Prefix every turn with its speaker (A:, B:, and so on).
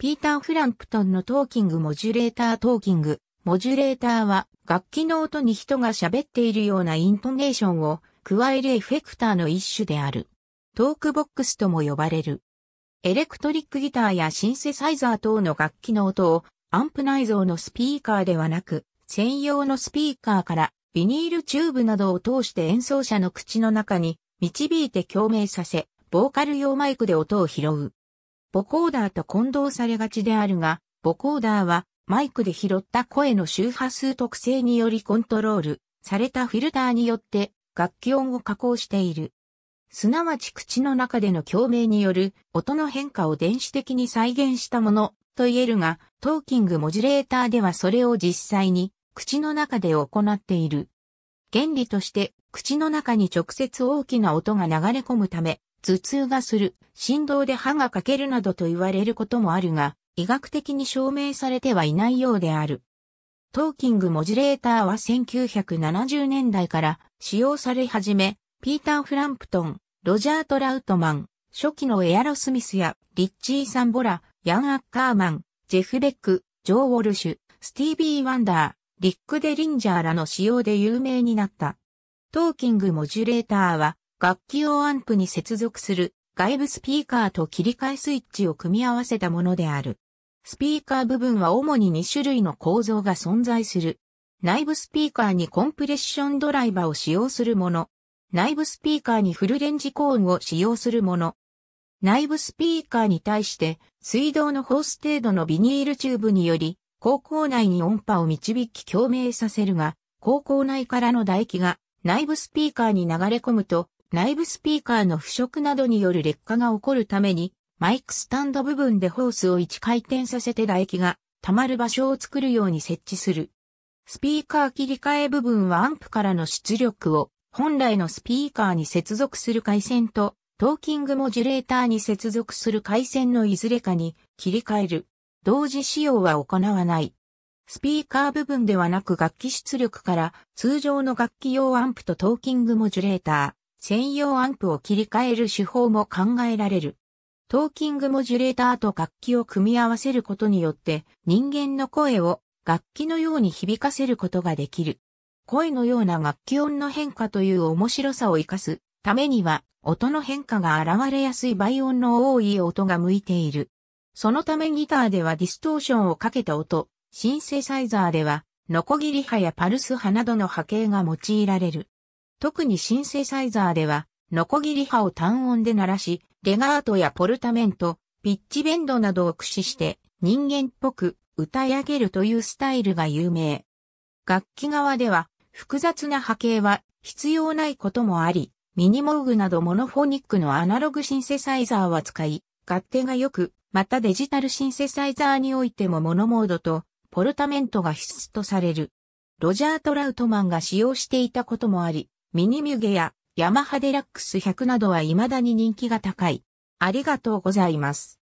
A: ピーター・フランプトンのトーキングモジュレータートーキング、モジュレーターは楽器の音に人が喋っているようなイントネーションを加えるエフェクターの一種である。トークボックスとも呼ばれる。エレクトリックギターやシンセサイザー等の楽器の音をアンプ内蔵のスピーカーではなく専用のスピーカーからビニールチューブなどを通して演奏者の口の中に導いて共鳴させ、ボーカル用マイクで音を拾う。ボコーダーと混同されがちであるが、ボコーダーはマイクで拾った声の周波数特性によりコントロールされたフィルターによって楽器音を加工している。すなわち口の中での共鳴による音の変化を電子的に再現したものと言えるが、トーキングモジュレーターではそれを実際に口の中で行っている。原理として口の中に直接大きな音が流れ込むため、頭痛がする、振動で歯が欠けるなどと言われることもあるが、医学的に証明されてはいないようである。トーキングモジュレーターは1970年代から使用され始め、ピーター・フランプトン、ロジャー・トラウトマン、初期のエアロスミスやリッチー・サンボラ、ヤン・アッカーマン、ジェフ・ベック、ジョー・ウォルシュ、スティービー・ワンダー、リック・デリンジャーらの使用で有名になった。トーキングモジュレーターは楽器用アンプに接続する外部スピーカーと切り替えスイッチを組み合わせたものである。スピーカー部分は主に2種類の構造が存在する。内部スピーカーにコンプレッションドライバーを使用するもの。内部スピーカーにフルレンジコーンを使用するもの。内部スピーカーに対して水道のホース程度のビニールチューブにより高校内に音波を導き共鳴させるが、高校内からの唾液が内部スピーカーに流れ込むと内部スピーカーの腐食などによる劣化が起こるために、マイクスタンド部分でホースを一回転させて唾液が溜まる場所を作るように設置する。スピーカー切り替え部分はアンプからの出力を本来のスピーカーに接続する回線とトーキングモジュレーターに接続する回線のいずれかに切り替える。同時使用は行わない。スピーカー部分ではなく楽器出力から通常の楽器用アンプとトーキングモジュレーター。専用アンプを切り替える手法も考えられる。トーキングモジュレーターと楽器を組み合わせることによって人間の声を楽器のように響かせることができる。声のような楽器音の変化という面白さを活かすためには音の変化が現れやすい倍音の多い音が向いている。そのためギターではディストーションをかけた音、シンセサイザーではノコギリ波やパルス波などの波形が用いられる。特にシンセサイザーでは、ノコギリ波を単音で鳴らし、レガートやポルタメント、ピッチベンドなどを駆使して人間っぽく歌い上げるというスタイルが有名。楽器側では複雑な波形は必要ないこともあり、ミニモーグなどモノフォニックのアナログシンセサイザーは使い、勝手が良く、またデジタルシンセサイザーにおいてもモノモードとポルタメントが必須とされる。ロジャー・トラウトマンが使用していたこともあり、ミニミュゲやヤマハデラックス100などは未だに人気が高い。ありがとうございます。